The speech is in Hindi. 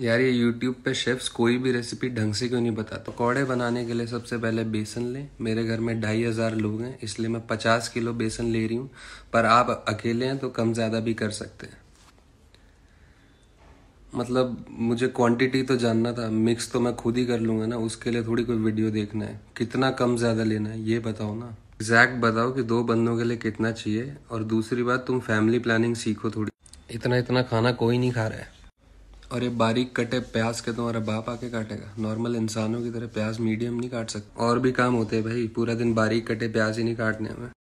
यार ये YouTube पे शेफ्स कोई भी रेसिपी ढंग से क्यों नहीं बताते पकौड़े बनाने के लिए सबसे पहले बेसन लें मेरे घर में ढाई हज़ार लोग हैं इसलिए मैं पचास किलो बेसन ले रही हूँ पर आप अकेले हैं तो कम ज़्यादा भी कर सकते हैं मतलब मुझे क्वांटिटी तो जानना था मिक्स तो मैं खुद ही कर लूँगा ना उसके लिए थोड़ी कोई वीडियो देखना है कितना कम ज़्यादा लेना है ये बताओ ना एग्जैक्ट बताओ कि दो बंदों के लिए कितना चाहिए और दूसरी बात तुम फैमिली प्लानिंग सीखो थोड़ी इतना इतना खाना कोई नहीं खा रहा है और ये बारीक कटे प्याज के तुम्हारा तो बाप आके काटेगा नॉर्मल इंसानों की तरह प्याज मीडियम नहीं काट सकते और भी काम होते हैं भाई पूरा दिन बारीक कटे प्याज ही नहीं काटने हमें